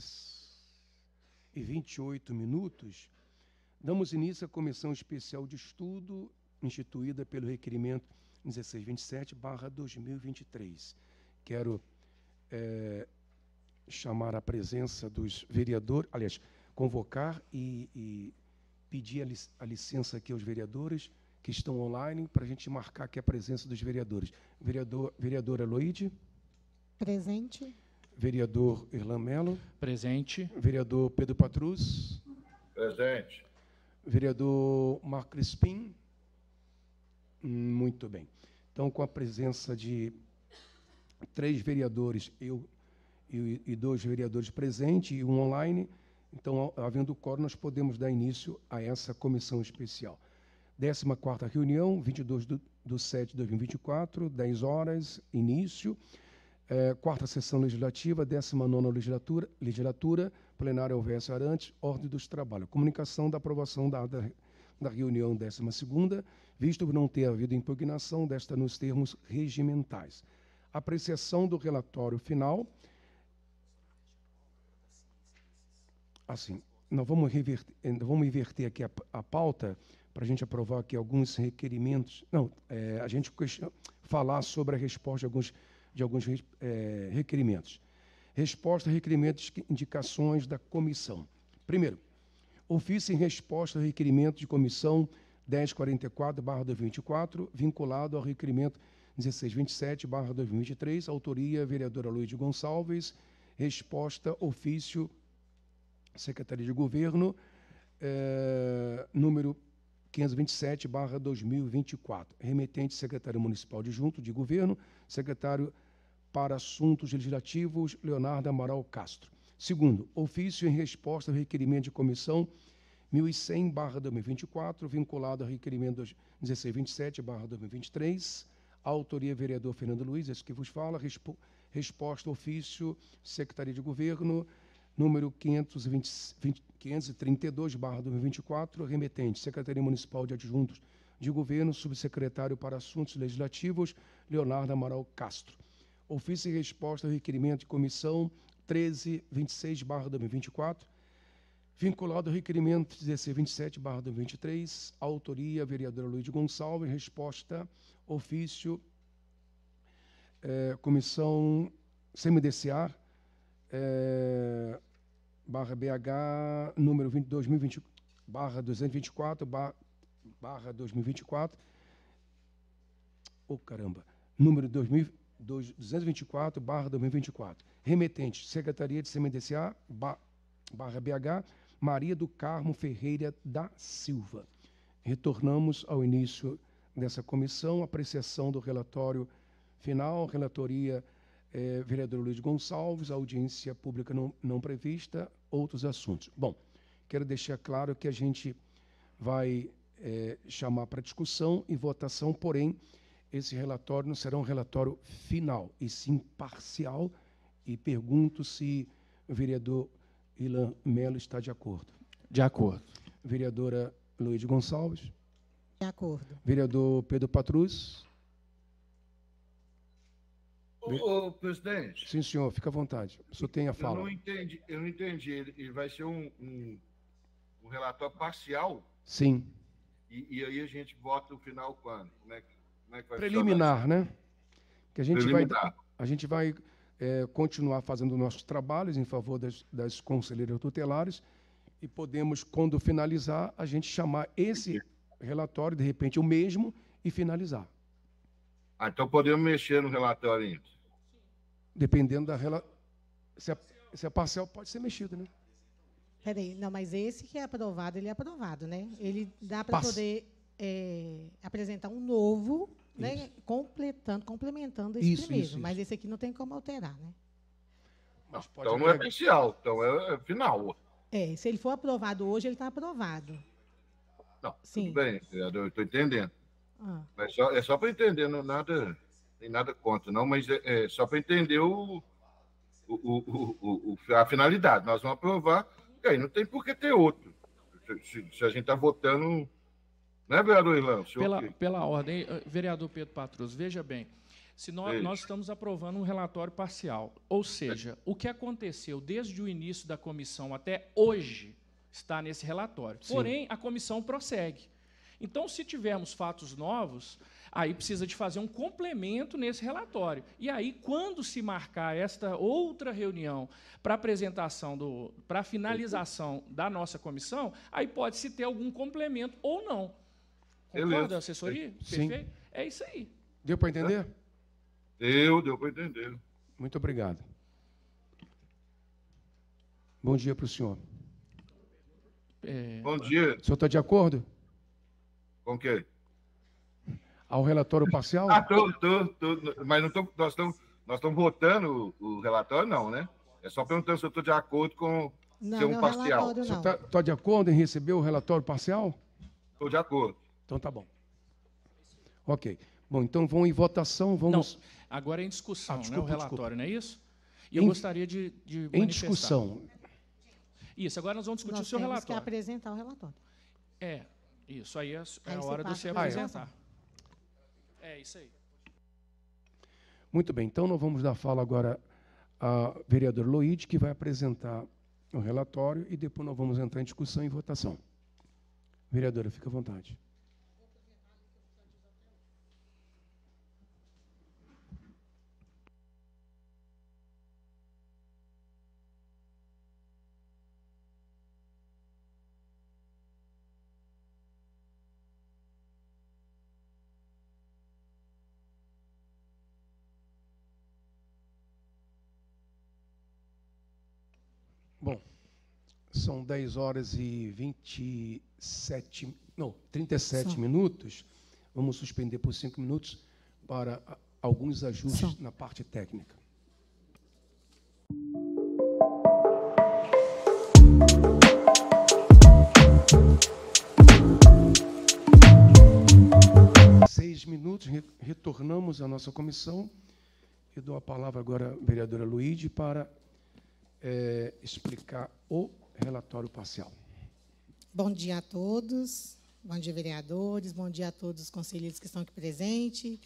horas e 28 minutos, damos início à Comissão Especial de Estudo, instituída pelo requerimento 1627-2023. Quero é, chamar a presença dos vereadores, aliás, convocar e, e pedir a, a licença aqui aos vereadores que estão online para a gente marcar aqui a presença dos vereadores. Vereador, vereadora Loide. Presente. Vereador Irlan Melo. Presente. Vereador Pedro Patrus. Presente. Vereador Marco Crispim. Muito bem. Então, com a presença de três vereadores, eu e, dois vereadores presentes e um online, então, havendo coro, nós podemos dar início a essa comissão especial. 14ª reunião, 22 de setembro de 2024, 10 horas, início. É, quarta sessão legislativa, 19 legislatura, legislatura, plenário Alves Arantes, ordem dos trabalhos. Comunicação da aprovação da, da, da reunião 12, visto não ter havido impugnação desta nos termos regimentais. Apreciação do relatório final. Assim, nós vamos, reverter, eh, vamos inverter aqui a, a pauta para a gente aprovar aqui alguns requerimentos. Não, é, a gente falar sobre a resposta de alguns requerimentos de alguns é, requerimentos. Resposta a requerimentos, indicações da comissão. Primeiro, ofício em resposta ao requerimento de comissão 1044-2024, vinculado ao requerimento 1627-2023, autoria vereadora Luiz Gonçalves, resposta ofício Secretaria de Governo, é, número 527-2024. Remetente secretário municipal adjunto de, de governo, secretário para assuntos legislativos, Leonardo Amaral Castro. Segundo, ofício em resposta ao requerimento de comissão 1100-2024, vinculado ao requerimento 1627-2023, autoria vereador Fernando Luiz, esse que vos fala, resposta ofício, Secretaria de Governo, número 520, 532, barra 2024, remetente, Secretaria Municipal de Adjuntos de Governo, subsecretário para Assuntos Legislativos, Leonardo Amaral Castro. Ofício e resposta ao requerimento de comissão 1326, barra 2024, vinculado ao requerimento 1627, barra 2023, autoria, vereadora Luiz Gonçalves, resposta, ofício, é, comissão CMDCA, é, barra BH, número 20, 2020, barra 224, bar barra 2024. Ô, oh, caramba! Número 2000, 224, barra 2024. Remetente, Secretaria de CMDCA, barra BH, Maria do Carmo Ferreira da Silva. Retornamos ao início dessa comissão, apreciação do relatório final, relatoria é, vereador Luiz Gonçalves, audiência pública não, não prevista, outros assuntos. Bom, quero deixar claro que a gente vai é, chamar para discussão e votação, porém, esse relatório não será um relatório final, e sim parcial, e pergunto se o vereador Ilan Melo está de acordo. De acordo. Vereadora Luiz Gonçalves. De acordo. Vereador Pedro Patrus. Ô, ô, presidente. Sim, senhor, fica à vontade. O senhor tem a fala. Eu não entendi, eu não entendi. Ele, ele vai ser um, um, um, relatório parcial? Sim. E, e, aí a gente vota o final quando? Como é, como é que vai Preliminar, né? Que a gente Preliminar. vai. A gente vai é, continuar fazendo nossos trabalhos em favor das, das conselheiras tutelares e podemos, quando finalizar, a gente chamar esse relatório, de repente, o mesmo, e finalizar. Ah, então podemos mexer no relatório ainda. Dependendo da relação. Se, a se é parcial, pode ser mexido, né? Peraí, não, mas esse que é aprovado, ele é aprovado, né? Ele dá para poder é, apresentar um novo, né? completando, complementando esse isso, primeiro. Isso, mas isso. esse aqui não tem como alterar, né? Mas pode então não é parcial, então é, é final. É, se ele for aprovado hoje, ele está aprovado. Não, Sim. tudo bem, eu estou entendendo. Ah. Mas só, é só para entender, não nada tem nada contra, não, mas é, é só para entender o, o, o, o, a finalidade. Nós vamos aprovar, e aí não tem por que ter outro. Se, se a gente está votando. Né, vereador Irlão? Pela, pela ordem, eh, vereador Pedro Patrus, veja bem. Se nós, nós estamos aprovando um relatório parcial, ou seja, o que aconteceu desde o início da comissão até hoje está nesse relatório. Sim. Porém, a comissão prossegue. Então, se tivermos fatos novos, Aí precisa de fazer um complemento nesse relatório. E aí, quando se marcar esta outra reunião para apresentação do, para finalização da nossa comissão, aí pode se ter algum complemento ou não. Concorda, assessoria? Sim. Perfeito? É isso aí. Deu para entender? Deu, deu para entender. Muito obrigado. Bom dia para o senhor. É... Bom dia. O senhor está de acordo? Com o quê? ao relatório parcial? Ah, tô, tô, tô, mas não tô, nós estamos nós estamos votando o, relatório, não, né? É só perguntando se eu estou de acordo com não, ser um não é parcial. Você está tá de acordo em receber o relatório parcial? Estou de acordo. Então tá bom. Ok. Bom, então vão em votação, vamos. Não, agora é em discussão, ah, desculpa, né, o relatório, desculpa. não é isso? E eu em, gostaria de, de Em discussão. Isso, agora nós vamos discutir nós o seu relatório. Nós temos que apresentar o relatório. É, isso aí é, é aí a hora de você apresentar. Ah, é. É isso aí. Muito bem, então nós vamos dar fala agora à vereadora Loide, que vai apresentar o relatório e depois nós vamos entrar em discussão e votação. Vereadora, fica à vontade. São 10 horas e 27, não, 37 São. minutos. Vamos suspender por 5 minutos para alguns ajustes São. na parte técnica. Seis minutos, retornamos à nossa comissão. Eu dou a palavra agora à vereadora Luíde para é, explicar o relatório parcial. Bom dia a todos. Bom dia, vereadores. Bom dia a todos os conselheiros que estão aqui presentes.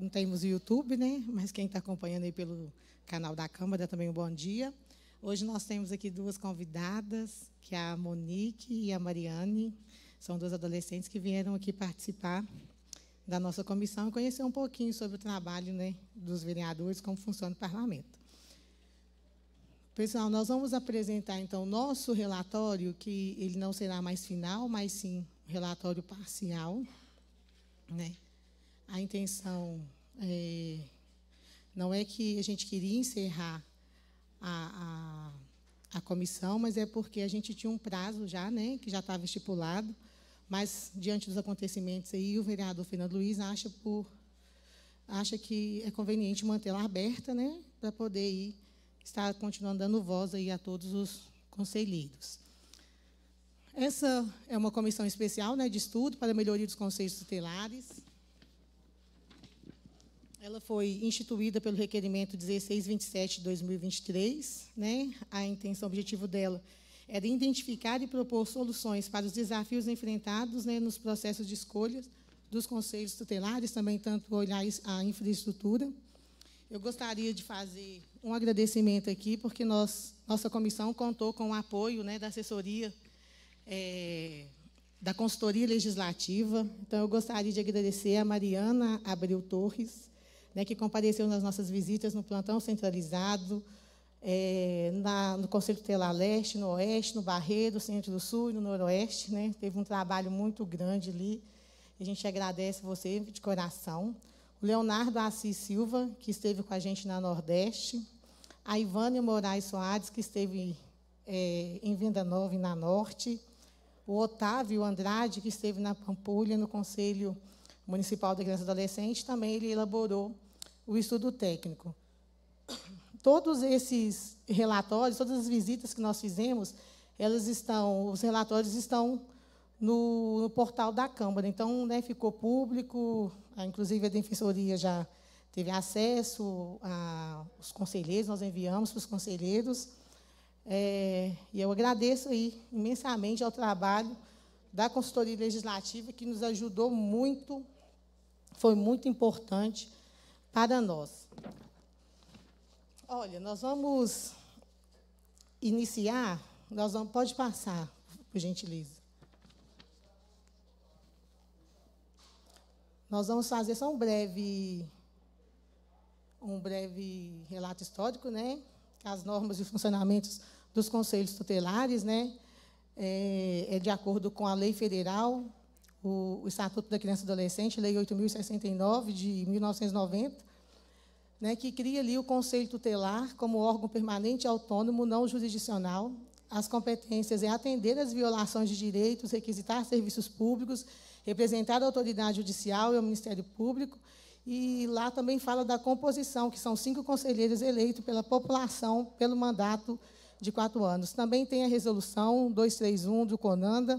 Não temos o YouTube, né? Mas quem está acompanhando aí pelo canal da Câmara também um bom dia. Hoje nós temos aqui duas convidadas, que é a Monique e a Mariane. São duas adolescentes que vieram aqui participar da nossa comissão e conhecer um pouquinho sobre o trabalho né, dos vereadores, como funciona o parlamento. Pessoal, nós vamos apresentar então o nosso relatório, que ele não será mais final, mas sim relatório parcial. Né? A intenção é, não é que a gente queria encerrar a, a, a, comissão, mas é porque a gente tinha um prazo já, né, que já estava estipulado, mas diante dos acontecimentos aí, o vereador Fernando Luiz acha por acha que é conveniente mantê-la aberta, né, para poder ir está continuando dando voz aí a todos os conselheiros. Essa é uma comissão especial né, de estudo para a melhoria dos conselhos tutelares. Ela foi instituída pelo requerimento 1627 de 2023. Né? A intenção, o objetivo dela era identificar e propor soluções para os desafios enfrentados né, nos processos de escolha dos conselhos tutelares, também tanto olhar a infraestrutura eu gostaria de fazer um agradecimento aqui, porque nós, nossa comissão contou com o apoio né, da assessoria é, da consultoria legislativa. Então, eu gostaria de agradecer a Mariana Abreu Torres, né, que compareceu nas nossas visitas no plantão centralizado, é, na, no Conselho Tela Leste, no Oeste, no Barreiro, no Centro do Sul e no Noroeste. Né? Teve um trabalho muito grande ali. A gente agradece você de coração. Leonardo Assis Silva, que esteve com a gente na Nordeste, a Ivânia Moraes Soares, que esteve é, em Venda Nova e na Norte, o Otávio Andrade, que esteve na Pampulha, no Conselho Municipal da Criança e Adolescente, também ele elaborou o estudo técnico. Todos esses relatórios, todas as visitas que nós fizemos, elas estão, os relatórios estão no, no portal da Câmara. Então, né, ficou público, ah, inclusive a Defensoria já teve acesso aos conselheiros, nós enviamos para os conselheiros. É, e eu agradeço aí imensamente ao trabalho da consultoria legislativa, que nos ajudou muito, foi muito importante para nós. Olha, nós vamos iniciar, nós vamos, pode passar, por gentileza. Nós vamos fazer só um breve, um breve relato histórico, né? As normas e funcionamentos dos conselhos tutelares, né? É, é de acordo com a lei federal, o, o Estatuto da Criança e Adolescente, Lei 8.069 de 1990, né, que cria ali o Conselho Tutelar como órgão permanente autônomo não jurisdicional as competências é atender às violações de direitos, requisitar serviços públicos, representar a autoridade judicial e o Ministério Público. E lá também fala da composição, que são cinco conselheiros eleitos pela população pelo mandato de quatro anos. Também tem a resolução 231 do CONANDA,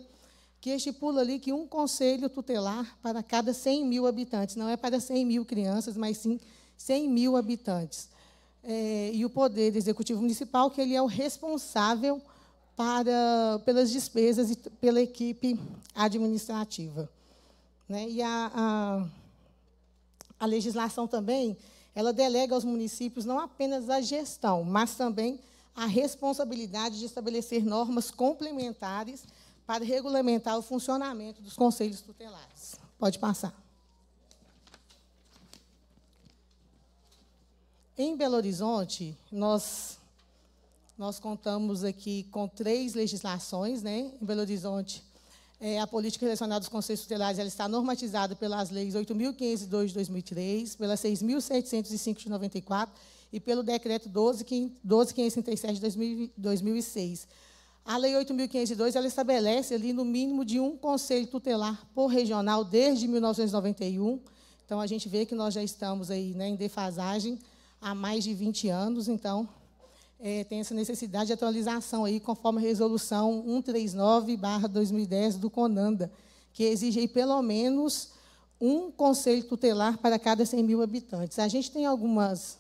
que estipula ali que um conselho tutelar para cada 100 mil habitantes, não é para 100 mil crianças, mas sim 100 mil habitantes. É, e o poder Executivo Municipal, que ele é o responsável para, pelas despesas e pela equipe administrativa. Né? E a, a, a legislação também ela delega aos municípios não apenas a gestão, mas também a responsabilidade de estabelecer normas complementares para regulamentar o funcionamento dos conselhos tutelares. Pode passar. Em Belo Horizonte, nós nós contamos aqui com três legislações, né? Em Belo Horizonte, é, a política relacionada aos conselhos tutelares ela está normatizada pelas leis 8.502 de 2003, pela 6.705 de 94 e pelo decreto 12.537 de 2006. A lei 8.502 ela estabelece ali no mínimo de um conselho tutelar por regional desde 1991. Então a gente vê que nós já estamos aí né, em defasagem há mais de 20 anos. Então é, tem essa necessidade de atualização aí, conforme a resolução 139-2010 do CONANDA, que exige aí pelo menos um conselho tutelar para cada 100 mil habitantes. A gente tem algumas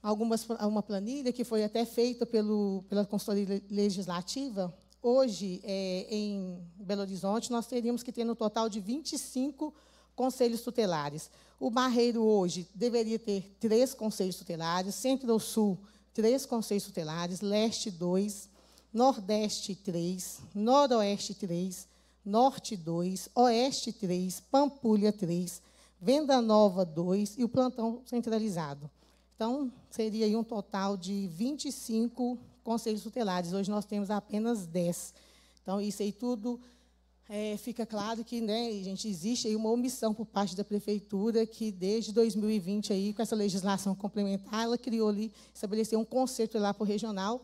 algumas uma planilha que foi até feita pelo, pela consultoria legislativa. Hoje, é, em Belo Horizonte, nós teríamos que ter no total de 25 conselhos tutelares. O Barreiro hoje deveria ter três conselhos tutelares, Centro-Sul três conselhos tutelares, leste 2, nordeste 3, noroeste 3, norte 2, oeste 3, Pampulha 3, Venda Nova 2 e o plantão centralizado. Então, seria aí um total de 25 conselhos tutelares. Hoje nós temos apenas 10. Então, isso aí tudo é, fica claro que, né, gente, existe aí uma omissão por parte da prefeitura que desde 2020 aí, com essa legislação complementar, ela criou ali, estabeleceu um conceito lá para o regional.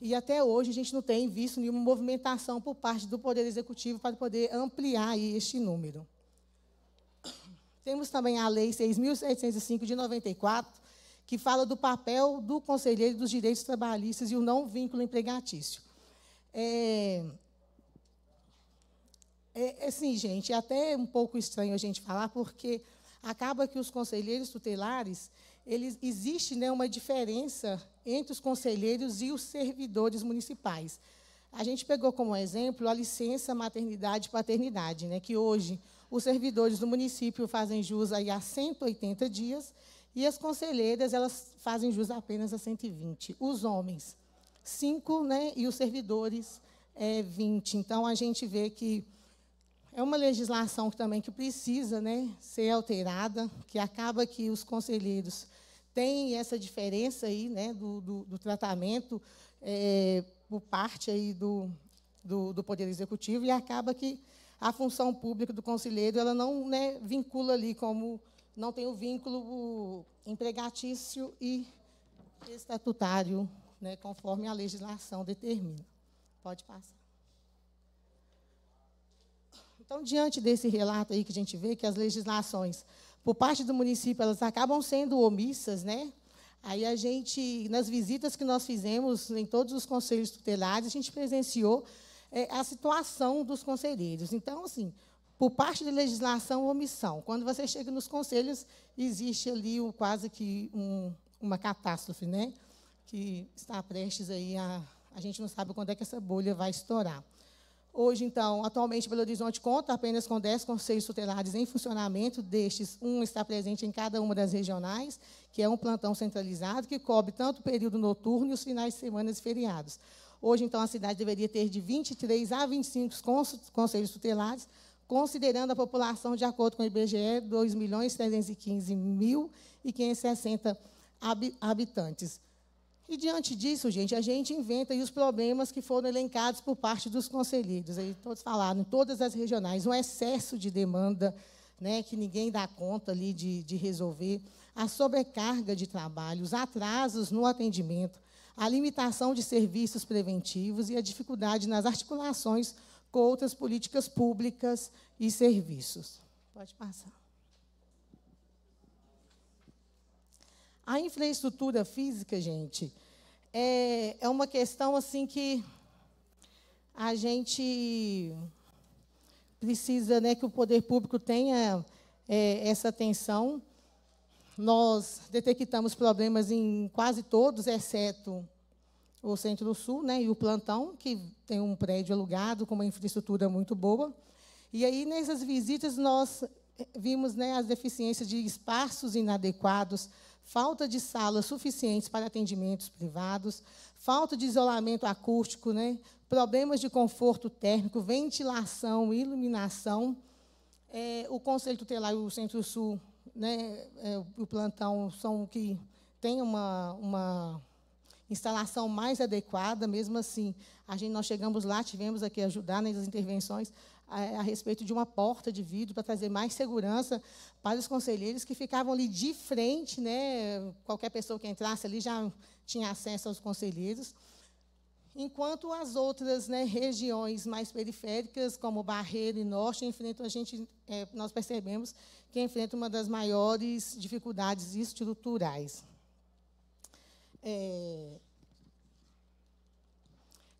E até hoje a gente não tem visto nenhuma movimentação por parte do Poder Executivo para poder ampliar aí este número. Temos também a Lei 6.705 de 94, que fala do papel do conselheiro dos direitos trabalhistas e o não vínculo empregatício. É, é, é, assim, gente, é até um pouco estranho a gente falar, porque acaba que os conselheiros tutelares, eles, existe né, uma diferença entre os conselheiros e os servidores municipais. A gente pegou como exemplo a licença maternidade e paternidade, né, que hoje os servidores do município fazem jus aí a 180 dias e as conselheiras elas fazem jus apenas a 120. Os homens, 5, né, e os servidores, é, 20. Então, a gente vê que é uma legislação também que precisa né, ser alterada, que acaba que os conselheiros têm essa diferença aí, né, do, do, do tratamento é, por parte aí do, do, do, Poder Executivo e acaba que a função pública do conselheiro ela não né, vincula ali como não tem o vínculo empregatício e estatutário, né, conforme a legislação determina. Pode passar. Então, diante desse relato aí que a gente vê que as legislações, por parte do município, elas acabam sendo omissas, né? Aí a gente, nas visitas que nós fizemos em todos os conselhos tutelares, a gente presenciou é, a situação dos conselheiros. Então, assim, por parte de legislação, omissão. Quando você chega nos conselhos, existe ali quase que um, uma catástrofe, né? Que está prestes aí a. A gente não sabe quando é que essa bolha vai estourar. Hoje, então, atualmente Belo Horizonte conta apenas com 10 conselhos tutelares em funcionamento, destes, um está presente em cada uma das regionais, que é um plantão centralizado que cobre tanto o período noturno e os finais de semana e feriados. Hoje, então, a cidade deveria ter de 23 a 25 conselhos tutelares, considerando a população, de acordo com o IBGE, 2.315.560 habitantes. E diante disso, gente, a gente inventa os problemas que foram elencados por parte dos conselheiros. Aí todos falaram, em todas as regionais, um excesso de demanda, né, que ninguém dá conta ali de, de resolver, a sobrecarga de trabalho, os atrasos no atendimento, a limitação de serviços preventivos e a dificuldade nas articulações com outras políticas públicas e serviços. Pode passar. A infraestrutura física, gente, é, é uma questão assim que a gente precisa né, que o poder público tenha é, essa atenção. Nós detectamos problemas em quase todos, exceto o Centro do Sul né, e o Plantão, que tem um prédio alugado com uma infraestrutura muito boa. E aí, nessas visitas, nós vimos né, as deficiências de espaços inadequados, falta de salas suficientes para atendimentos privados, falta de isolamento acústico, né? problemas de conforto térmico, ventilação, iluminação. É, o Conselho Tutelar e o Centro-Sul, né, é, o plantão, são que tem uma, uma instalação mais adequada, mesmo assim, a gente, nós chegamos lá, tivemos aqui ajudar né, nas intervenções, a, a respeito de uma porta de vidro para trazer mais segurança para os conselheiros que ficavam ali de frente, né? Qualquer pessoa que entrasse ali já tinha acesso aos conselheiros. Enquanto as outras né, regiões mais periféricas, como Barreiro e Norte, enfrentam a gente, é, nós percebemos que enfrentam uma das maiores dificuldades estruturais. É,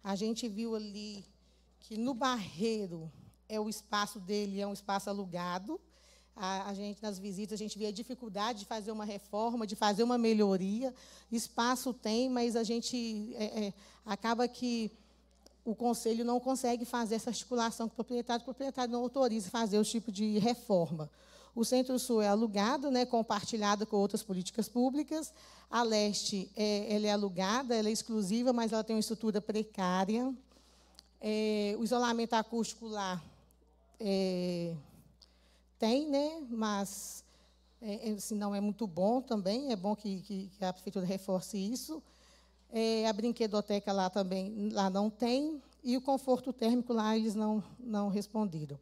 a gente viu ali que no Barreiro é o espaço dele é um espaço alugado. A, a, gente nas visitas a gente via dificuldade de fazer uma reforma, de fazer uma melhoria. Espaço tem, mas a gente é, é, acaba que o conselho não consegue fazer essa articulação com o proprietário, o proprietário não autoriza fazer o tipo de reforma. O Centro-Sul é alugado, né, compartilhado com outras políticas públicas. A Leste é, ela é alugada, ela é exclusiva, mas ela tem uma estrutura precária. É, o isolamento acústico lá é, tem, né? mas é, é, se não é muito bom também, é bom que, que, que a prefeitura reforce isso. É, a brinquedoteca lá também lá não tem, e o conforto térmico lá eles não, não responderam.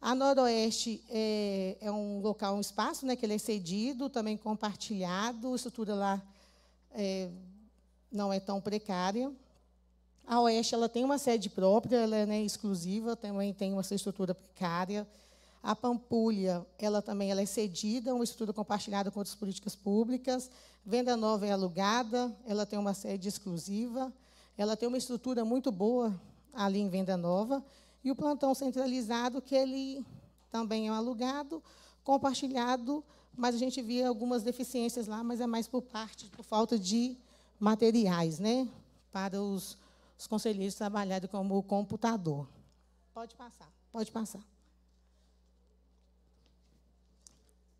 A Noroeste é, é um local, um espaço né, que ele é cedido, também compartilhado, a estrutura lá é, não é tão precária. A Oeste ela tem uma sede própria, ela é né, exclusiva, também tem uma estrutura precária. A Pampulha, ela também ela é cedida, uma estrutura compartilhada com outras políticas públicas. Venda Nova é alugada, ela tem uma sede exclusiva. Ela tem uma estrutura muito boa ali em Venda Nova. E o plantão centralizado, que ele também é um alugado, compartilhado, mas a gente via algumas deficiências lá, mas é mais por parte, por falta de materiais, né? Para os os conselheiros trabalharam como computador. Pode passar, pode passar.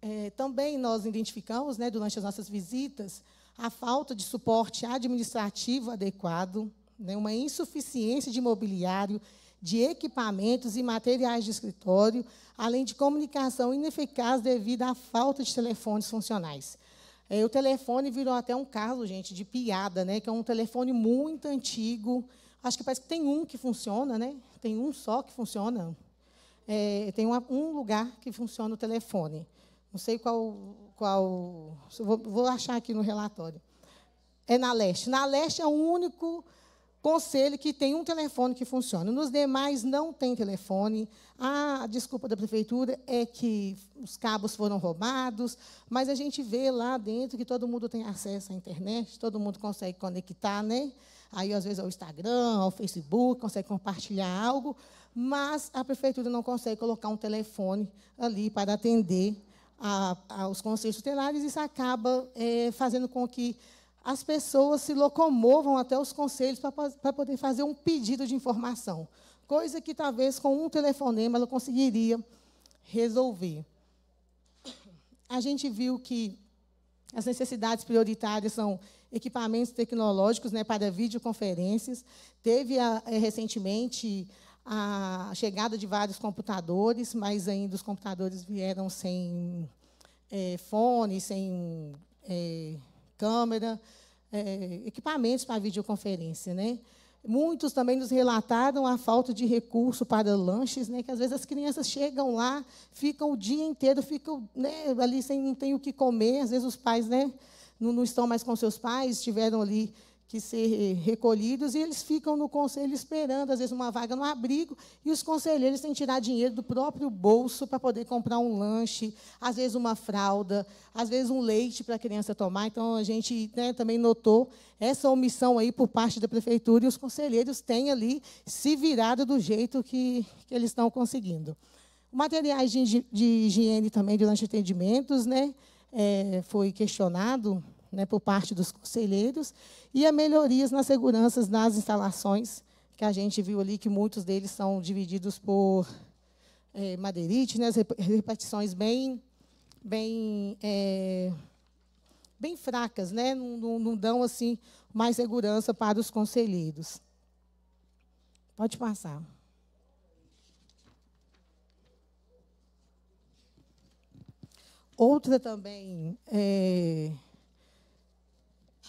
É, também nós identificamos, né, durante as nossas visitas, a falta de suporte administrativo adequado, né, uma insuficiência de mobiliário, de equipamentos e materiais de escritório, além de comunicação ineficaz devido à falta de telefones funcionais. É, o telefone virou até um caso, gente, de piada, né? Que é um telefone muito antigo. Acho que parece que tem um que funciona, né? Tem um só que funciona. É, tem uma, um lugar que funciona o telefone. Não sei qual. qual vou, vou achar aqui no relatório. É na leste. Na leste é o único conselho que tem um telefone que funciona. Nos demais não tem telefone. A desculpa da prefeitura é que os cabos foram roubados, mas a gente vê lá dentro que todo mundo tem acesso à internet, todo mundo consegue conectar, né? Aí às vezes ao Instagram, ao Facebook, consegue compartilhar algo, mas a prefeitura não consegue colocar um telefone ali para atender aos conselhos tutelares, isso acaba é, fazendo com que as pessoas se locomovam até os conselhos para poder fazer um pedido de informação, coisa que talvez com um telefonema ela conseguiria resolver. A gente viu que as necessidades prioritárias são equipamentos tecnológicos né, para videoconferências. Teve a, ah, é, recentemente a chegada de vários computadores, mas ainda os computadores vieram sem é, fone, sem é, câmera, é, equipamentos para videoconferência, né? Muitos também nos relataram a falta de recurso para lanches, né, que às vezes as crianças chegam lá, ficam o dia inteiro, ficam né, ali sem não tem o que comer, às vezes os pais né, não, não estão mais com seus pais, estiveram ali que ser recolhidos, e eles ficam no conselho esperando, às vezes, uma vaga no abrigo, e os conselheiros têm que tirar dinheiro do próprio bolso para poder comprar um lanche, às vezes uma fralda, às vezes um leite para a criança tomar. Então, a gente né, também notou essa omissão aí por parte da prefeitura, e os conselheiros têm ali se virado do jeito que, que eles estão conseguindo. Materiais de, de higiene também durante atendimentos, né? É, foi questionado né, por parte dos conselheiros e a melhorias nas seguranças nas instalações, que a gente viu ali que muitos deles são divididos por é, madeirite, né, as repartições bem, bem, é, bem fracas, né, não, não, não dão assim mais segurança para os conselheiros. Pode passar. Outra também é,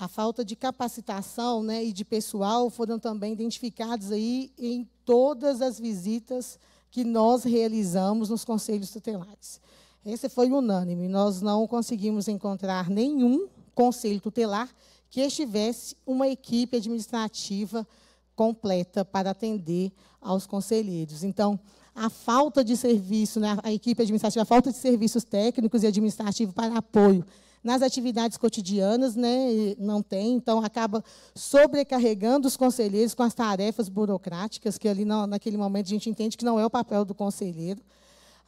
a falta de capacitação né, e de pessoal foram também identificados aí em todas as visitas que nós realizamos nos conselhos tutelares. Esse foi unânime. Nós não conseguimos encontrar nenhum conselho tutelar que estivesse uma equipe administrativa completa para atender aos conselheiros. Então, a falta de serviço, né, a equipe administrativa, a falta de serviços técnicos e administrativos para apoio nas atividades cotidianas, né, não tem, então acaba sobrecarregando os conselheiros com as tarefas burocráticas, que ali não, naquele momento a gente entende que não é o papel do conselheiro.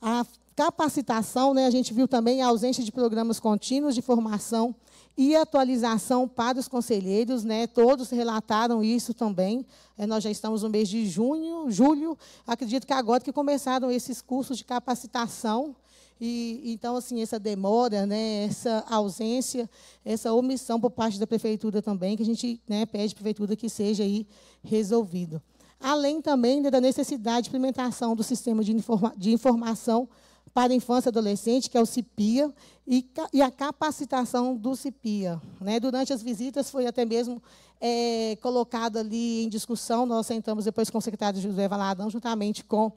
A capacitação, né, a gente viu também a ausência de programas contínuos de formação e atualização para os conselheiros, né? Todos relataram isso também. É, nós já estamos no mês de junho, julho. Acredito que agora que começaram esses cursos de capacitação e, então, assim, essa demora, né, essa ausência, essa omissão por parte da prefeitura também, que a gente né, pede à prefeitura que seja aí resolvido. Além também né, da necessidade de implementação do sistema de, informa de informação para a infância e adolescente, que é o CIPIA, e, e a capacitação do CIPIA. Né? Durante as visitas foi até mesmo é, colocado ali em discussão, nós sentamos depois com o secretário José Valadão, juntamente com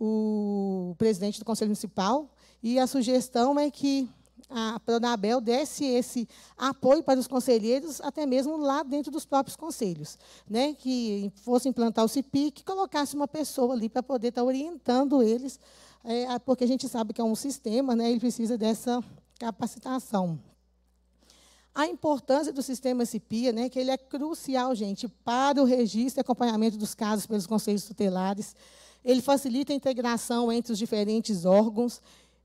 o presidente do Conselho Municipal, e a sugestão é que a Pronabel desse esse apoio para os conselheiros, até mesmo lá dentro dos próprios conselhos, né? que fosse implantar o Cipi que colocasse uma pessoa ali para poder estar orientando eles, é, porque a gente sabe que é um sistema, né? ele precisa dessa capacitação. A importância do sistema CIPIA, né, que ele é crucial, gente, para o registro e acompanhamento dos casos pelos conselhos tutelares, ele facilita a integração entre os diferentes órgãos.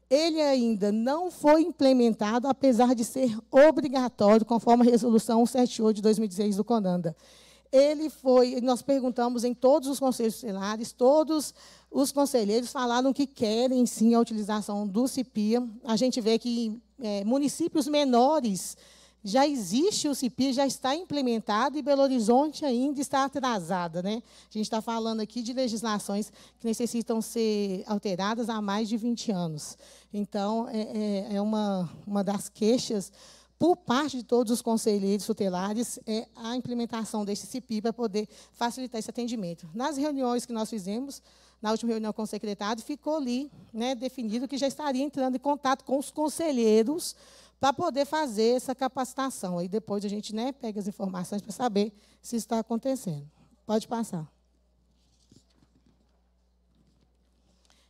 Ele ainda não foi implementado, apesar de ser obrigatório, conforme a resolução 178 de 2016 do CONANDA. Ele foi, nós perguntamos em todos os conselhos celulares, todos os conselheiros falaram que querem sim a utilização do CIPIA. A gente vê que é, municípios menores já existe o CIPI, já está implementado e Belo Horizonte ainda está atrasada. Né? A gente está falando aqui de legislações que necessitam ser alteradas há mais de 20 anos. Então, é, é, é uma, uma das queixas por parte de todos os conselheiros tutelares, é a implementação deste CIPI para poder facilitar esse atendimento. Nas reuniões que nós fizemos, na última reunião com o secretário, ficou ali né, definido que já estaria entrando em contato com os conselheiros para poder fazer essa capacitação. Aí depois a gente né, pega as informações para saber se está acontecendo. Pode passar.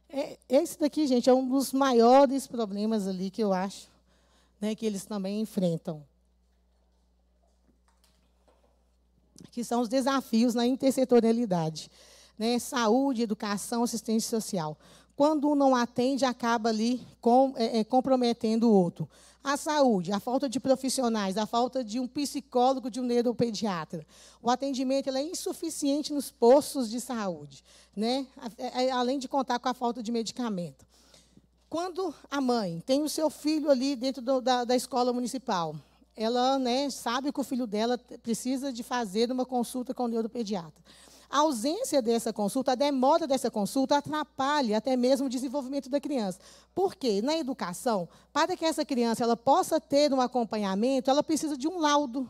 É, esse daqui, gente, é um dos maiores problemas ali que eu acho né, que eles também enfrentam. Que são os desafios na intersetorialidade. Né, saúde, educação, assistência social. Quando um não atende, acaba ali com, é, é comprometendo o outro. A saúde, a falta de profissionais, a falta de um psicólogo, de um neuropediatra. O atendimento é insuficiente nos postos de saúde, né? É, é, além de contar com a falta de medicamento. Quando a mãe tem o seu filho ali dentro do, da, da escola municipal, ela né, sabe que o filho dela precisa de fazer uma consulta com o neuropediatra. A ausência dessa consulta, a demora dessa consulta atrapalha até mesmo o desenvolvimento da criança. Por quê? Na educação, para que essa criança ela possa ter um acompanhamento, ela precisa de um laudo.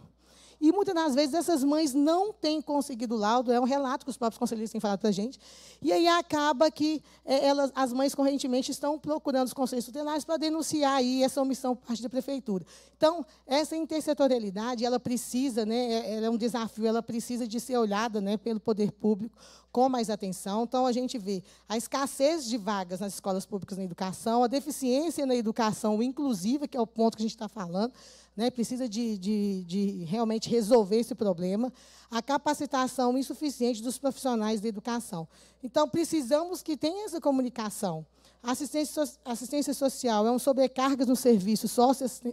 E muitas das vezes essas mães não têm conseguido laudo, é um relato que os próprios conselheiros têm falado para a gente. E aí acaba que é, elas, as mães correntemente estão procurando os conselhos tutelares para denunciar aí essa omissão por parte da prefeitura. Então, essa intersetorialidade, ela precisa, né, é, é um desafio, ela precisa de ser olhada né, pelo poder público com mais atenção. Então, a gente vê a escassez de vagas nas escolas públicas na educação, a deficiência na educação inclusiva, que é o ponto que a gente está falando, né, precisa de, de, de realmente resolver esse problema, a capacitação insuficiente dos profissionais da educação. Então, precisamos que tenha essa comunicação. Assistência, assistência, social é um sobrecarga nos serviços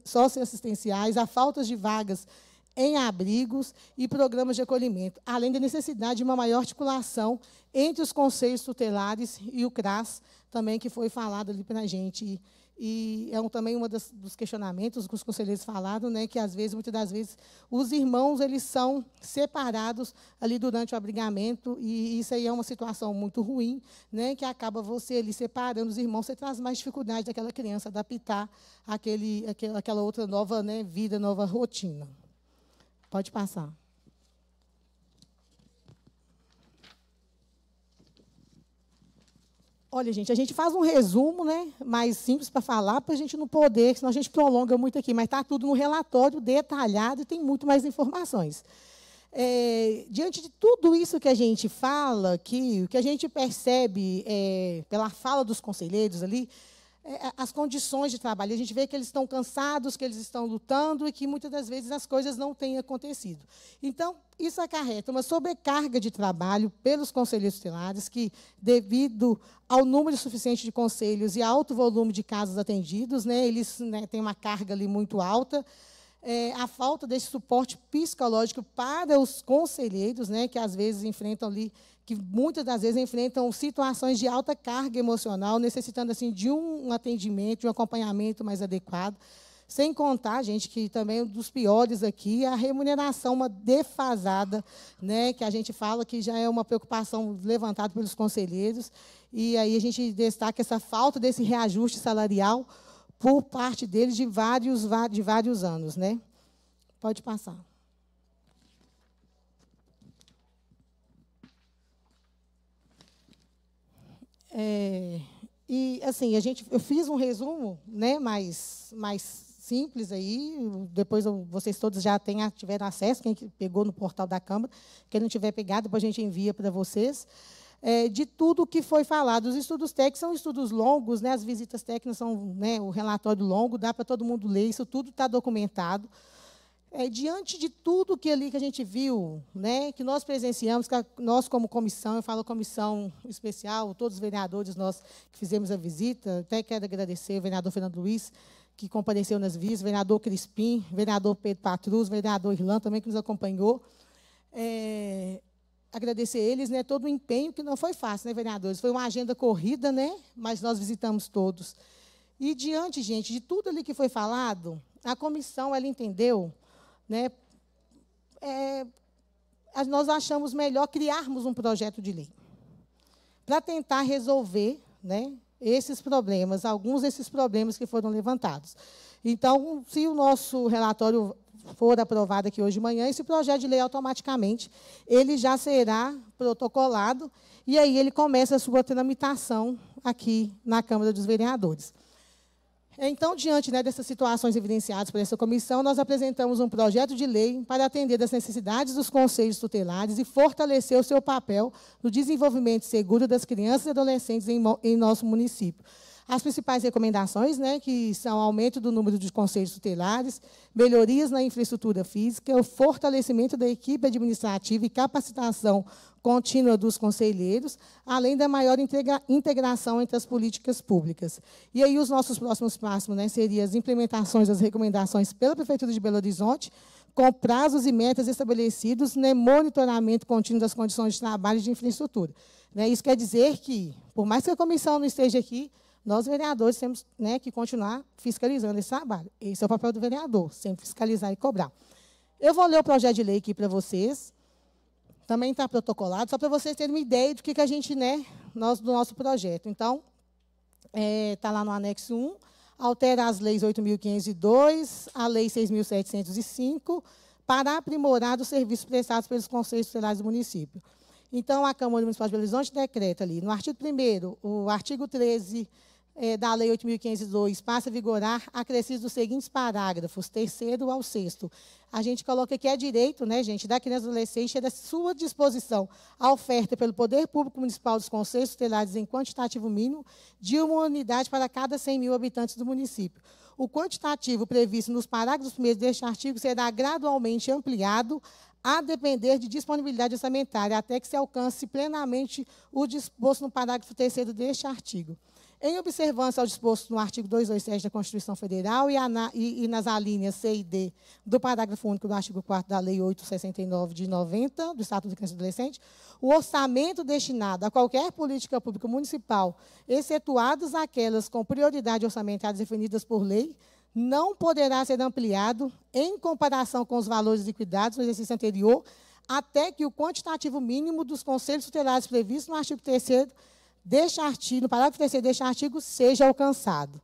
socioassistenciais, a falta de vagas em abrigos e programas de acolhimento, além da necessidade de uma maior articulação entre os conselhos tutelares e o CRAS, também que foi falado ali para a gente e é um, também um dos questionamentos que os conselheiros falaram, né, que às vezes, muitas das vezes, os irmãos eles são separados ali durante o abrigamento, e isso aí é uma situação muito ruim, né, que acaba você ali separando os irmãos, você traz mais dificuldade daquela criança adaptar aquele, aquela outra nova né, vida, nova rotina. Pode passar. Olha, gente, a gente faz um resumo né, mais simples para falar, para a gente não poder, senão a gente prolonga muito aqui, mas está tudo no relatório detalhado e tem muito mais informações. É, diante de tudo isso que a gente fala aqui, o que a gente percebe é, pela fala dos conselheiros ali, é, é, as condições de trabalho. A gente vê que eles estão cansados, que eles estão lutando e que muitas das vezes as coisas não têm acontecido. Então, isso acarreta uma sobrecarga de trabalho pelos conselheiros tutelares, que, devido ao número suficiente de conselhos e alto volume de casos atendidos, né, eles né, têm uma carga ali muito alta. É, a falta desse suporte psicológico para os conselheiros, né, que às vezes enfrentam ali que muitas das vezes enfrentam situações de alta carga emocional, necessitando assim de um atendimento, de um acompanhamento mais adequado. Sem contar, gente, que também um dos piores aqui é a remuneração, uma defasada, né, que a gente fala que já é uma preocupação levantada pelos conselheiros. E aí a gente destaca essa falta desse reajuste salarial por parte deles de vários, de vários anos. Né? Pode passar. É, e assim, a gente, eu fiz um resumo, né, mais, mais simples aí. Depois eu, vocês todos já têm, tiveram acesso, quem pegou no portal da Câmara, quem não tiver pegado, depois a gente envia para vocês. É, de tudo que foi falado. Os estudos técnicos são estudos longos, né? as visitas técnicas são né, o relatório longo, dá para todo mundo ler, isso tudo está documentado é, diante de tudo que ali que a gente viu, né, que nós presenciamos, que a, nós como comissão, eu falo comissão especial, todos os vereadores nós que fizemos a visita, até quero agradecer o vereador Fernando Luiz, que compareceu nas vias, o vereador Crispim, o vereador Pedro Patrus, o vereador Irlan também que nos acompanhou. É, agradecer eles, né, todo o empenho que não foi fácil, né, vereadores. Foi uma agenda corrida, né, mas nós visitamos todos. E diante, gente, de tudo ali que foi falado, a comissão ela entendeu né, é, nós achamos melhor criarmos um projeto de lei para tentar resolver né, esses problemas, alguns desses problemas que foram levantados. Então, se o nosso relatório for aprovado aqui hoje de manhã, esse projeto de lei automaticamente ele já será protocolado e aí ele começa a sua tramitação aqui na Câmara dos Vereadores. Então, diante né, dessas situações evidenciadas por essa comissão, nós apresentamos um projeto de lei para atender às necessidades dos conselhos tutelares e fortalecer o seu papel no desenvolvimento seguro das crianças e adolescentes em, em nosso município. As principais recomendações, né, que são aumento do número de conselhos tutelares, melhorias na infraestrutura física, o fortalecimento da equipe administrativa e capacitação contínua dos conselheiros, além da maior integra integração entre as políticas públicas. E aí os nossos próximos passos né, seriam as implementações das recomendações pela Prefeitura de Belo Horizonte, com prazos e metas estabelecidos, né, monitoramento contínuo das condições de trabalho e de infraestrutura. Né, isso quer dizer que, por mais que a comissão não esteja aqui, nós, vereadores, temos né, que continuar fiscalizando esse trabalho. Esse é o papel do vereador, sempre fiscalizar e cobrar. Eu vou ler o projeto de lei aqui para vocês. Também está protocolado, só para vocês terem uma ideia do que, que a gente, né, nós, do nosso projeto. Então, está é, tá lá no anexo 1, altera as leis 8.502, a lei 6.705, para aprimorar os serviços prestados pelos conselhos federais do município. Então, a Câmara Municipal de Belo Horizonte decreta ali, no artigo 1 o artigo 13 é, da Lei 8.502 passa a vigorar, acrescido os seguintes parágrafos, terceiro ao sexto. A gente coloca que é direito, né, gente, da criança e adolescente, é da sua disposição a oferta pelo Poder Público Municipal dos Conselhos Tutelares em quantitativo mínimo de uma unidade para cada 100 mil habitantes do município. O quantitativo previsto nos parágrafos primeiros deste artigo será gradualmente ampliado a depender de disponibilidade orçamentária, até que se alcance plenamente o disposto no parágrafo terceiro deste artigo. Em observância ao disposto no artigo 227 da Constituição Federal e, na, e, e nas alíneas C e D do parágrafo único do artigo 4 da Lei 869 de 90, do Estatuto de Criança e Adolescente, o orçamento destinado a qualquer política pública municipal, excetuadas aquelas com prioridade orçamentária definidas por lei, não poderá ser ampliado em comparação com os valores liquidados no exercício anterior, até que o quantitativo mínimo dos conselhos tutelares previsto no artigo 3 deste artigo, no parágrafo terceiro deste artigo, seja alcançado.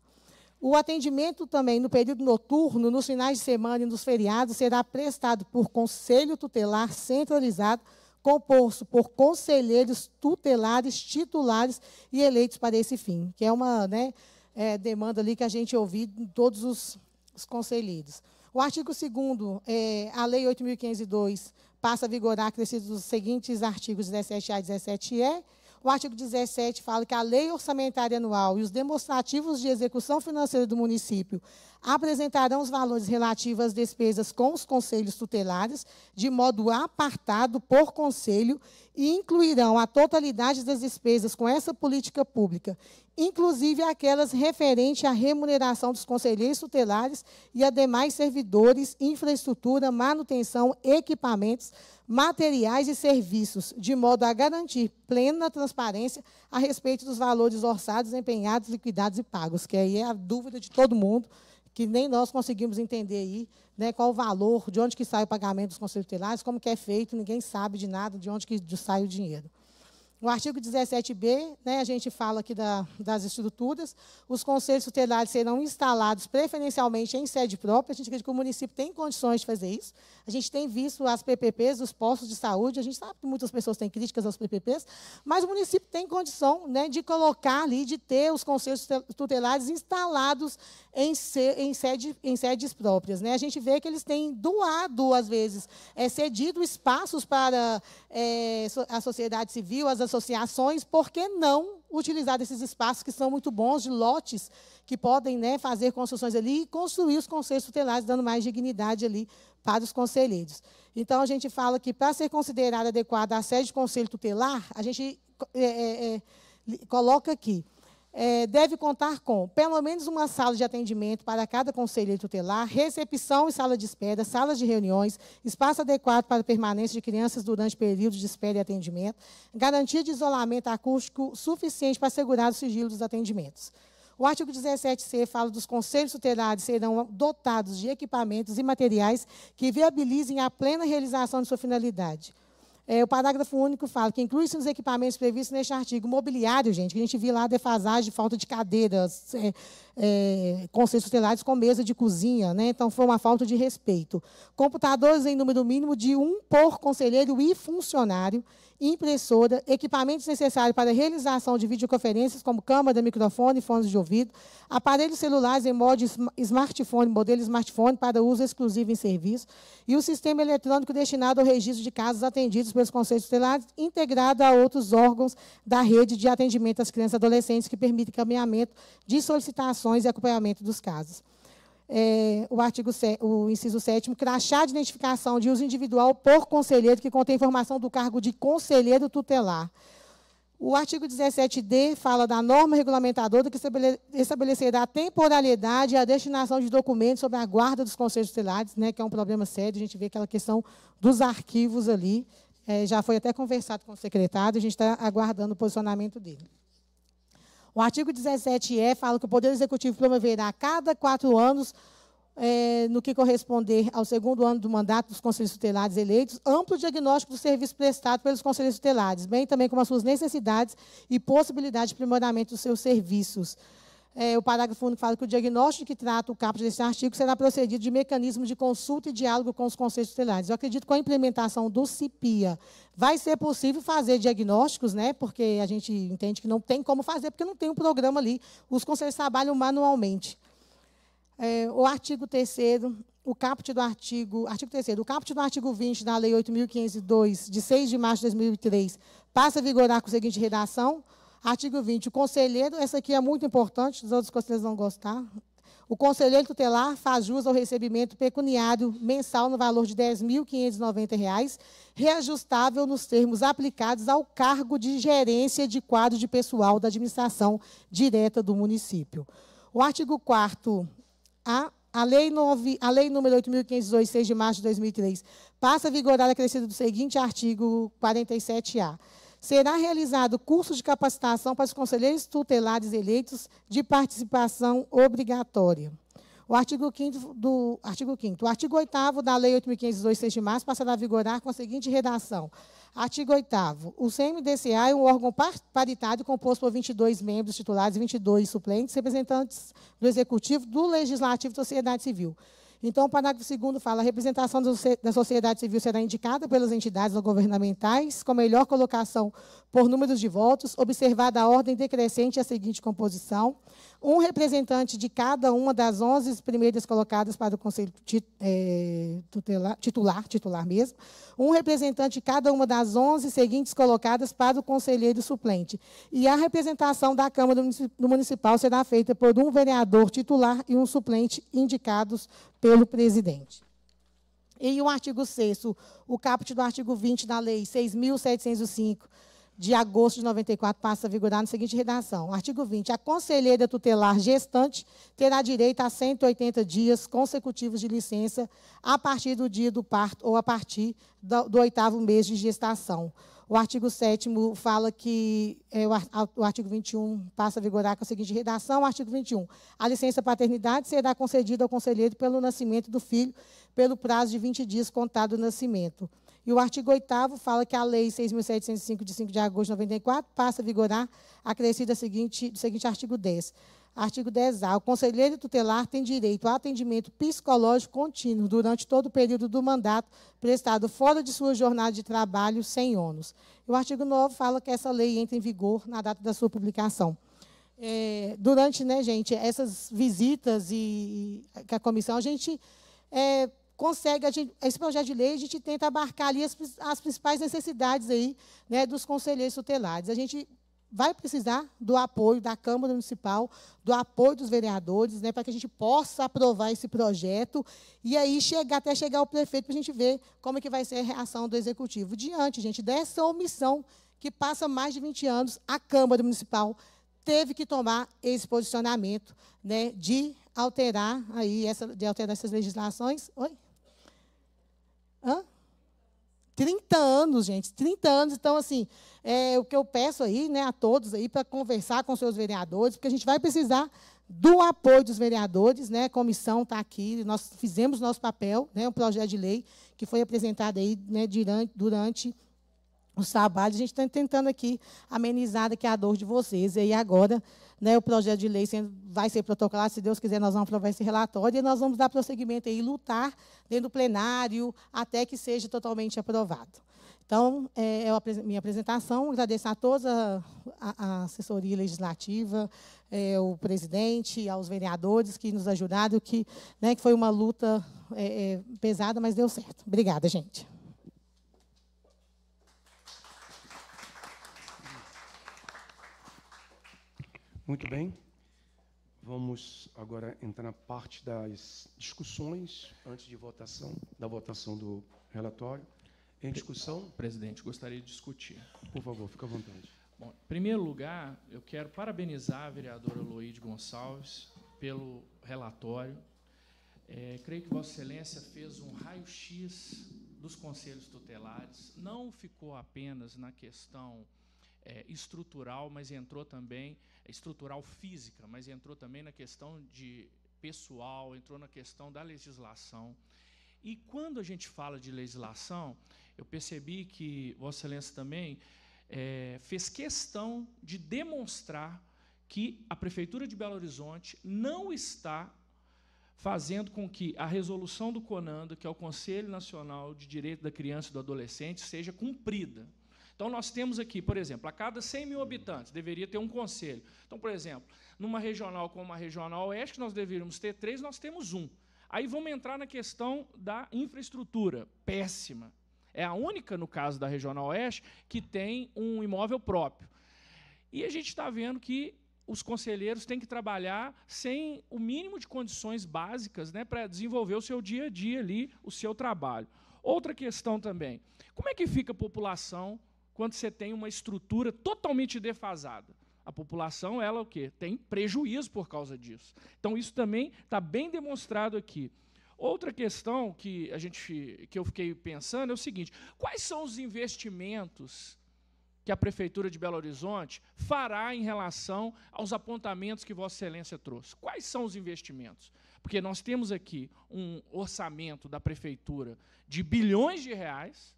O atendimento também no período noturno, nos finais de semana e nos feriados, será prestado por conselho tutelar centralizado, composto por conselheiros tutelares, titulares e eleitos para esse fim, que é uma né, é, demanda ali que a gente ouviu em todos os, os conselheiros. O artigo 2 é, a Lei 8.502, passa a vigorar acrescidos os seguintes artigos 17A e 17E, o artigo 17 fala que a lei orçamentária anual e os demonstrativos de execução financeira do município apresentarão os valores relativos às despesas com os conselhos tutelares, de modo apartado por conselho, e incluirão a totalidade das despesas com essa política pública, inclusive aquelas referentes à remuneração dos conselheiros tutelares e a demais servidores, infraestrutura, manutenção, equipamentos, materiais e serviços, de modo a garantir plena transparência a respeito dos valores orçados, empenhados, liquidados e pagos, que aí é a dúvida de todo mundo que nem nós conseguimos entender aí, né, qual o valor, de onde que sai o pagamento dos conselhos tutelares, como que é feito, ninguém sabe de nada, de onde que sai o dinheiro. No artigo 17b, né, a gente fala aqui da, das estruturas, os conselhos tutelares serão instalados preferencialmente em sede própria, a gente acredita que o município tem condições de fazer isso, a gente tem visto as PPPs, os postos de saúde, a gente sabe que muitas pessoas têm críticas aos PPPs, mas o município tem condição né, de colocar ali, de ter os conselhos tutelares instalados em, se, em, sede, em sedes próprias. Né? A gente vê que eles têm doado, às vezes, é, cedido espaços para é, a sociedade civil, as associações, por que não utilizar esses espaços que são muito bons de lotes que podem né, fazer construções ali e construir os conselhos tutelares, dando mais dignidade ali para os conselheiros. Então, a gente fala que para ser considerada adequada a sede de conselho tutelar, a gente é, é, é coloca aqui. É, deve contar com pelo menos uma sala de atendimento para cada conselheiro tutelar, recepção e sala de espera, salas de reuniões, espaço adequado para permanência de crianças durante períodos de espera e atendimento, garantia de isolamento acústico suficiente para assegurar o sigilo dos atendimentos. O artigo 17C fala dos conselhos tutelares serão dotados de equipamentos e materiais que viabilizem a plena realização de sua finalidade. É, o parágrafo único fala que inclui-se nos equipamentos previstos neste artigo mobiliário, gente, que a gente viu lá defasagem defasagem, falta de cadeiras, é, é, conselhos tutelares com mesa de cozinha, né? então foi uma falta de respeito. Computadores em número mínimo de um por conselheiro e funcionário, impressora, equipamentos necessários para a realização de videoconferências, como câmera, microfone, fones de ouvido, aparelhos celulares em modo smartphone, modelo smartphone para uso exclusivo em serviço, e o sistema eletrônico destinado ao registro de casos atendidos pelos conselhos tutelares, integrado a outros órgãos da rede de atendimento às crianças e adolescentes, que permite encaminhamento de solicitações e acompanhamento dos casos. É, o artigo o inciso 7 crachá de identificação de uso individual por conselheiro que contém informação do cargo de conselheiro tutelar. O artigo 17d fala da norma regulamentadora que estabelecerá a temporalidade e a destinação de documentos sobre a guarda dos conselhos tutelares, né, que é um problema sério, a gente vê aquela questão dos arquivos ali, é, já foi até conversado com o secretário, a gente está aguardando o posicionamento dele. O artigo 17E fala que o Poder Executivo promoverá a cada quatro anos, é, no que corresponder ao segundo ano do mandato dos Conselhos tutelares eleitos, amplo diagnóstico do serviço prestado pelos Conselhos tutelares, bem também como as suas necessidades e possibilidade de aprimoramento dos seus serviços é, o parágrafo único fala que o diagnóstico que trata o caput desse artigo será procedido de mecanismo de consulta e diálogo com os conselhos tutelares. Eu acredito que com a implementação do CIPIA vai ser possível fazer diagnósticos, né? Porque a gente entende que não tem como fazer, porque não tem um programa ali. Os conselhos trabalham manualmente. É, o artigo 3 o caput do artigo, artigo 3 o caput do artigo 20 da Lei 8.502, de 6 de março de 2003, passa a vigorar com a seguinte redação, Artigo 20. O conselheiro, essa aqui é muito importante, os outros conselheiros vão gostar. O conselheiro tutelar faz jus ao recebimento pecuniário mensal no valor de R$ 10.590, reajustável nos termos aplicados ao cargo de gerência de quadro de pessoal da administração direta do município. O artigo 4 a a lei, 9, a lei número 8.502, 6 de março de 2003, passa a vigorar acrescido do seguinte artigo 47A será realizado curso de capacitação para os conselheiros tutelares eleitos de participação obrigatória. O artigo 5 do artigo 5 o artigo 8 da Lei 8502 6 de março passará a vigorar com a seguinte redação: Artigo 8 O CMDCA é um órgão paritário composto por 22 membros titulares e 22 suplentes, representantes do executivo, do legislativo e da sociedade civil. Então, o parágrafo 2 fala: a representação da sociedade civil será indicada pelas entidades governamentais com melhor colocação por números de votos, observada a ordem decrescente a seguinte composição: um representante de cada uma das 11 primeiras colocadas para o conselho titular, é, titular, titular mesmo, um representante de cada uma das 11 seguintes colocadas para o conselheiro suplente. E a representação da Câmara Municipal será feita por um vereador titular e um suplente indicados pelo presidente. E o artigo 6 o caput do artigo 20 da Lei 6.705, de agosto de 94 passa a vigorar na seguinte redação. Artigo 20. A conselheira tutelar gestante terá direito a 180 dias consecutivos de licença a partir do dia do parto ou a partir do, oitavo mês de gestação. O artigo 7 fala que é, o artigo 21 passa a vigorar com a seguinte redação: artigo 21. A licença paternidade será concedida ao conselheiro pelo nascimento do filho pelo prazo de 20 dias contado do nascimento. E o artigo 8 fala que a Lei 6.705, de 5 de agosto de 94, passa a vigorar acrescida seguinte, do seguinte artigo 10. Artigo 10A. O conselheiro tutelar tem direito a atendimento psicológico contínuo durante todo o período do mandato prestado fora de sua jornada de trabalho, sem ônus. E o artigo 9 fala que essa lei entra em vigor na data da sua publicação. É, durante, né, gente, essas visitas e, e que a comissão, a gente é, consegue, a gente, esse projeto de lei, a gente tenta abarcar ali as, as principais necessidades aí, né, dos conselheiros tutelares. A gente vai precisar do apoio da Câmara Municipal, do apoio dos vereadores, né, para que a gente possa aprovar esse projeto e aí chegar até chegar ao prefeito para a gente ver como é que vai ser a reação do executivo diante, gente, dessa omissão que passa mais de 20 anos a Câmara Municipal teve que tomar esse posicionamento, né, de alterar aí essa de alterar essas legislações. Oi. Hã? 30 anos, gente, 30 anos. Então, assim, é, o que eu peço aí, né, a todos aí, para conversar com seus vereadores, porque a gente vai precisar do apoio dos vereadores, né? A comissão está aqui, nós fizemos nosso papel, né? Um projeto de lei que foi apresentado aí né, durante, durante os trabalhos. A gente está tentando aqui amenizar aqui a dor de vocês. E aí agora né, o projeto de lei sendo, vai ser protocolado, se Deus quiser, nós vamos aprovar esse relatório e nós vamos dar prosseguimento e lutar dentro do plenário até que seja totalmente aprovado. Então, é, é a minha apresentação. Agradeço a toda a assessoria legislativa, é, o presidente, aos vereadores que nos ajudaram, que, né, que foi uma luta é, é pesada, mas deu certo. Obrigada, gente. Muito bem. Vamos agora entrar na parte das discussões antes de votação, da votação do relatório. Em discussão? Presidente, gostaria de discutir. Por favor, fica à vontade. Bom, em primeiro lugar, eu quero parabenizar a vereadora Loide Gonçalves pelo relatório. É, creio que Vossa Excelência fez um raio-x dos conselhos tutelares, não ficou apenas na questão é, estrutural, mas entrou também, é, estrutural física, mas entrou também na questão de pessoal, entrou na questão da legislação. E quando a gente fala de legislação, eu percebi que Vossa Excelência também é, fez questão de demonstrar que a Prefeitura de Belo Horizonte não está fazendo com que a resolução do CONANDA, que é o Conselho Nacional de Direito da Criança e do Adolescente, seja cumprida. Então, nós temos aqui, por exemplo, a cada 100 mil habitantes deveria ter um conselho. Então, por exemplo, numa regional como a Regional Oeste, nós deveríamos ter três, nós temos um. Aí vamos entrar na questão da infraestrutura, péssima. É a única, no caso da Regional Oeste, que tem um imóvel próprio. E a gente está vendo que os conselheiros têm que trabalhar sem o mínimo de condições básicas né, para desenvolver o seu dia a dia ali, o seu trabalho. Outra questão também: como é que fica a população quando você tem uma estrutura totalmente defasada. A população, ela o quê? Tem prejuízo por causa disso. Então, isso também está bem demonstrado aqui. Outra questão que, a gente, que eu fiquei pensando é o seguinte: quais são os investimentos que a Prefeitura de Belo Horizonte fará em relação aos apontamentos que Vossa Excelência trouxe? Quais são os investimentos? Porque nós temos aqui um orçamento da Prefeitura de bilhões de reais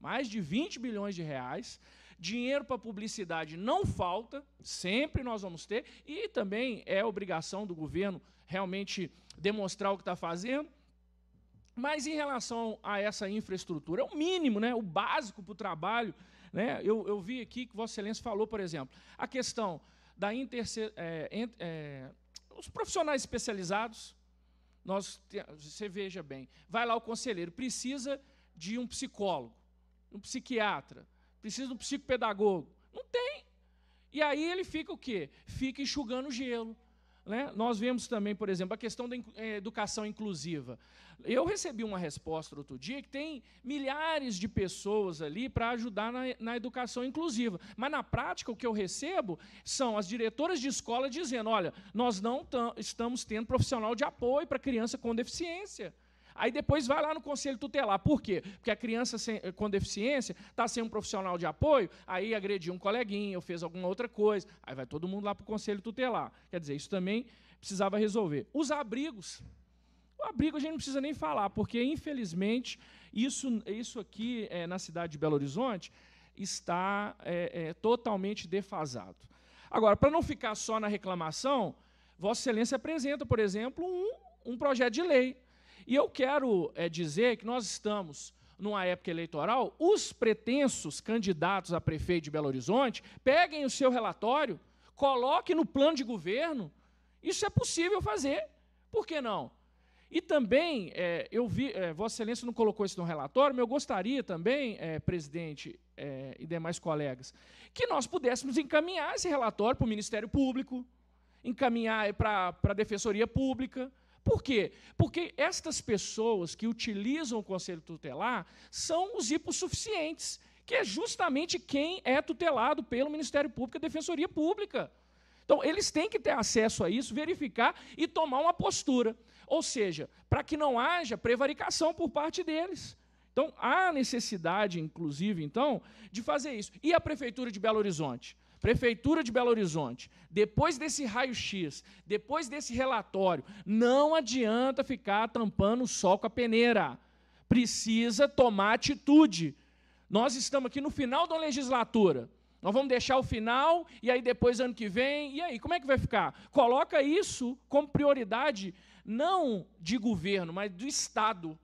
mais de 20 bilhões de reais. Dinheiro para publicidade não falta, sempre nós vamos ter, e também é obrigação do governo realmente demonstrar o que está fazendo. Mas em relação a essa infraestrutura, é o mínimo, né, o básico para o trabalho. Né? Eu, eu, vi aqui que Vossa Excelência falou, por exemplo, a questão da interse, é, é, os profissionais especializados. Nós, você veja bem, vai lá o conselheiro, precisa de um psicólogo um psiquiatra, precisa de um psicopedagogo. Não tem. E aí ele fica o quê? Fica enxugando gelo. Né? Nós vemos também, por exemplo, a questão da eh, educação inclusiva. Eu recebi uma resposta outro dia que tem milhares de pessoas ali para ajudar na, na, educação inclusiva. Mas, na prática, o que eu recebo são as diretoras de escola dizendo: olha, nós não estamos tendo profissional de apoio para criança com deficiência. Aí depois vai lá no conselho tutelar. Por quê? Porque a criança sem, eh, com deficiência está sem um profissional de apoio, aí agrediu um coleguinha ou fez alguma outra coisa. Aí vai todo mundo lá para o conselho tutelar. Quer dizer, isso também precisava resolver. Os abrigos. O abrigo a gente não precisa nem falar, porque, infelizmente, isso, isso aqui é, na cidade de Belo Horizonte está é, é, totalmente defasado. Agora, para não ficar só na reclamação, Vossa Excelência apresenta, por exemplo, um, um projeto de lei e eu quero é, dizer que nós estamos numa época eleitoral, os pretensos candidatos a prefeito de Belo Horizonte peguem o seu relatório, coloquem no plano de governo. Isso é possível fazer. Por que não? E também, é, eu vi, é, Vossa Excelência não colocou isso no relatório, mas eu gostaria também, é, presidente e demais colegas, que nós pudéssemos encaminhar esse relatório para o Ministério Público, encaminhar para a Defensoria Pública, por quê? Porque estas pessoas que utilizam o conselho tutelar são os hipossuficientes, que é justamente quem é tutelado pelo Ministério Público e Defensoria Pública. Então, eles têm que ter acesso a isso, verificar e tomar uma postura. Ou seja, para que não haja prevaricação por parte deles. Então, há necessidade, inclusive, então, de fazer isso. E a Prefeitura de Belo Horizonte? Prefeitura de Belo Horizonte, depois desse raio-x, depois desse relatório, não adianta ficar tampando o sol com a peneira. Precisa tomar atitude. Nós estamos aqui no final da legislatura. Nós vamos deixar o final e aí depois ano que vem, e aí como é que vai ficar? Coloca isso como prioridade não de governo, mas do Estado,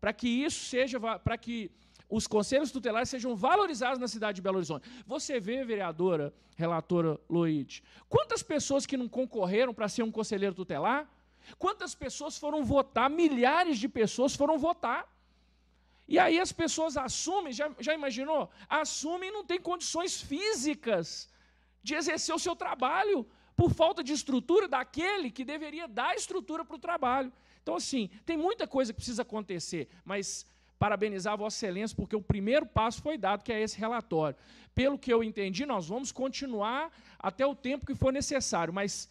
para que isso seja para que os conselhos tutelares sejam valorizados na cidade de Belo Horizonte. Você vê, vereadora, relatora Loide, quantas pessoas que não concorreram para ser um conselheiro tutelar? Quantas pessoas foram votar? Milhares de pessoas foram votar. E aí as pessoas assumem, já, já imaginou? Assumem e não têm condições físicas de exercer o seu trabalho por falta de estrutura daquele que deveria dar estrutura para o trabalho. Então, assim, tem muita coisa que precisa acontecer, mas parabenizar Vossa Excelência, porque o primeiro passo foi dado, que é esse relatório. Pelo que eu entendi, nós vamos continuar até o tempo que for necessário, mas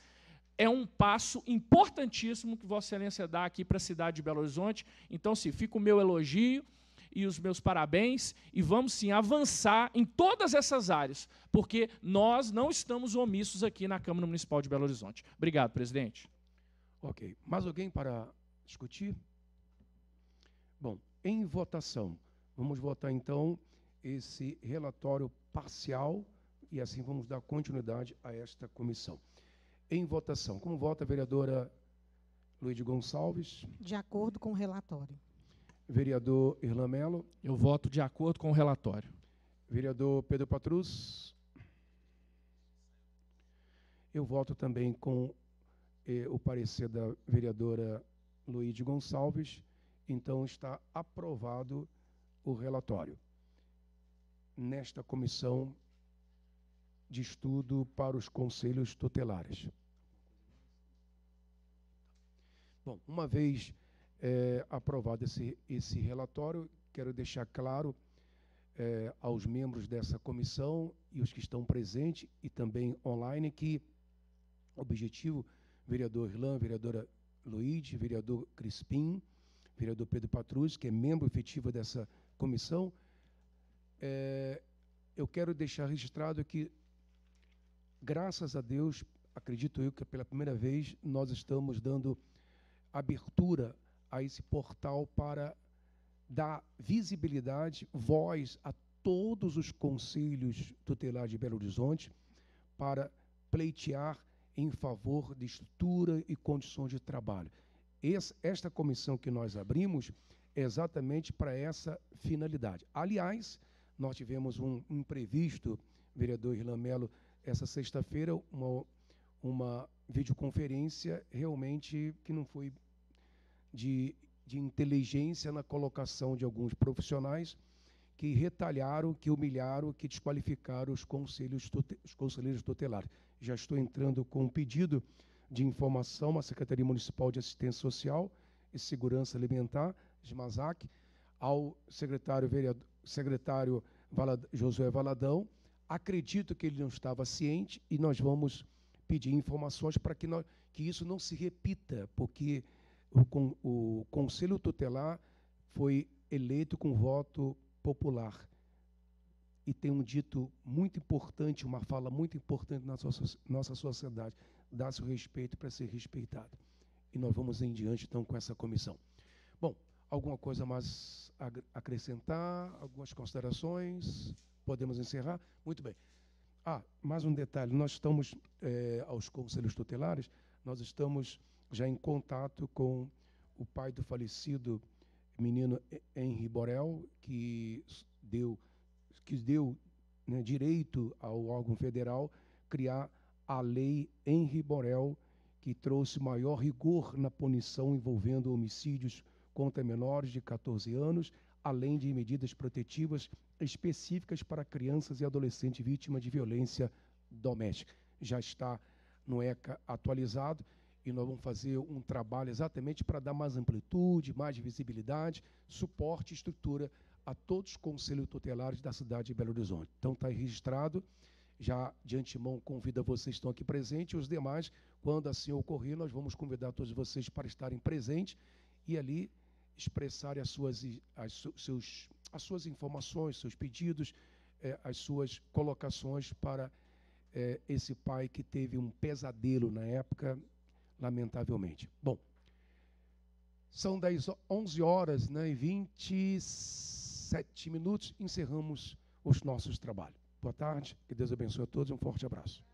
é um passo importantíssimo que Vossa Excelência dá aqui para a cidade de Belo Horizonte. Então, sim, fica o meu elogio e os meus parabéns e vamos sim avançar em todas essas áreas, porque nós não estamos omissos aqui na Câmara Municipal de Belo Horizonte. Obrigado, presidente. Ok. Mais alguém para discutir? Bom, em votação. Vamos votar então esse relatório parcial e assim vamos dar continuidade a esta comissão. Em votação. Como vota a vereadora Luiz Gonçalves? De acordo com o relatório. Vereador Irlan Mello? Eu voto de acordo com o relatório. Vereador Pedro Patrus? Eu voto também com eh, o parecer da vereadora Luiz Gonçalves então está aprovado o relatório. Nesta comissão de estudo para os conselhos tutelares. Bom, uma vez é, aprovado esse, esse relatório, quero deixar claro é, aos membros dessa comissão e os que estão presentes e também online que o objetivo, vereador Irlan, vereadora Luiz, vereador Crispim, vereador Pedro Patrus, que é membro efetivo dessa comissão, é, eu quero deixar registrado que, graças a Deus, acredito eu que pela primeira vez nós estamos dando abertura a esse portal para dar visibilidade, voz a todos os conselhos tutelares de Belo Horizonte para pleitear em favor de estrutura e condições de trabalho esta comissão que nós abrimos é exatamente para essa finalidade. Aliás, nós tivemos um imprevisto, vereador Irlan Mello, essa sexta-feira, uma, uma videoconferência realmente que não foi de, de inteligência na colocação de alguns profissionais que retalharam, que humilharam, que desqualificaram os, conselhos, os conselheiros tutelares. Já estou entrando com um pedido de Informação, a Secretaria Municipal de Assistência Social e Segurança Alimentar, de Mazac, ao secretário, vereador, secretário Valad Josué Valadão. Acredito que ele não estava ciente e nós vamos pedir informações para que, nós, que isso não se repita, porque o, o Conselho Tutelar foi eleito com voto popular. E tem um dito muito importante, uma fala muito importante na nossa sociedade dar se o respeito para ser respeitado. E nós vamos em diante, então, com essa comissão. Bom, alguma coisa mais a acrescentar? Algumas considerações? Podemos encerrar? Muito bem. Ah, mais um detalhe: nós estamos, é, aos conselhos tutelares, nós estamos já em contato com o pai do falecido menino Henri Borel, que deu, que deu né, direito ao órgão federal criar a lei Henri Borel, que trouxe maior rigor na punição envolvendo homicídios contra menores de 14 anos, além de medidas protetivas específicas para crianças e adolescentes vítimas de violência doméstica. Já está no ECA atualizado e nós vamos fazer um trabalho exatamente para dar mais amplitude, mais visibilidade, suporte e estrutura a todos os conselhos tutelares da cidade de Belo Horizonte. Então está registrado já de antemão convido vocês que estão aqui presentes, os demais, quando assim ocorrer, nós vamos convidar todos vocês para estarem presentes e ali expressarem as suas, as, seus, as suas informações, seus pedidos, eh, as suas colocações para eh, esse pai que teve um pesadelo na época, lamentavelmente. Bom, são 10, 11 horas né, e 27 minutos, encerramos os nossos trabalhos. Boa tarde, que Deus abençoe a todos e um forte abraço.